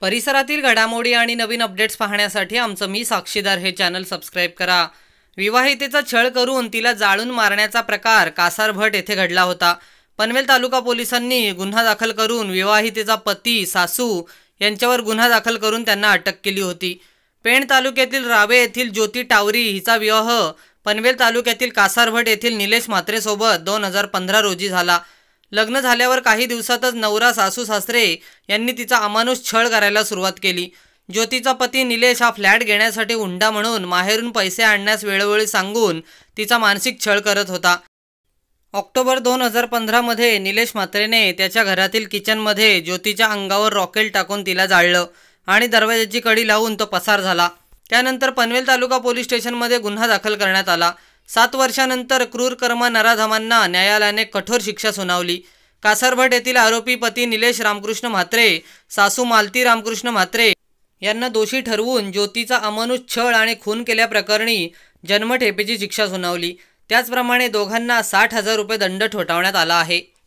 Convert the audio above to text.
परिसरातील घडामोडी आणि नवीन अपडेट्स पाहण्यासाठी आमचं मी साक्षीदार हे चॅनल सबस्क्राईब करा विवाहितेचा छळ करून तिला जाळून मारण्याचा प्रकार कासारभट येथे घडला होता पनवेल तालुका पोलिसांनी गुन्हा दाखल करून विवाहितेचा पती सासू यांच्यावर गुन्हा दाखल करून त्यांना अटक केली होती पेण तालुक्यातील रावे येथील ज्योती टावरी हिचा विवाह पनवेल तालुक्यातील कासारभट येथील निलेश मात्रेसोबत दोन हजार पंधरा रोजी झाला लग्न झाल्यावर काही दिवसातच नवरा सासू सासरे यांनी तिचा अमानुष छळ करायला सुरुवात केली ज्योतीचा पती निलेश हा फ्लॅट घेण्यासाठी हुंडा म्हणून माहेरून पैसे आणण्यास वेळोवेळी सांगून तिचा मानसिक छळ करत होता ऑक्टोबर दोन हजार पंधरामध्ये निलेश मात्रेने त्याच्या घरातील किचनमध्ये ज्योतीच्या अंगावर रॉकेल टाकून तिला जाळलं आणि दरवाज्याची कडी लावून तो पसार झाला त्यानंतर पनवेल तालुका पोलीस स्टेशनमध्ये गुन्हा दाखल करण्यात आला सात वर्षानंतर क्रूर कर्म नराधमांना न्यायालयाने कठोर शिक्षा सुनावली कासरभट येथील आरोपी पती निलेश रामकृष्ण म्हात्रे सासू मालती रामकृष्ण म्हात्रे यांना दोषी ठरवून ज्योतीचा अमानुष छळ आणि खून केल्याप्रकरणी जन्मठेपेची शिक्षा सुनावली त्याचप्रमाणे दोघांना साठ हजार रुपये दंड ठोठावण्यात आला आहे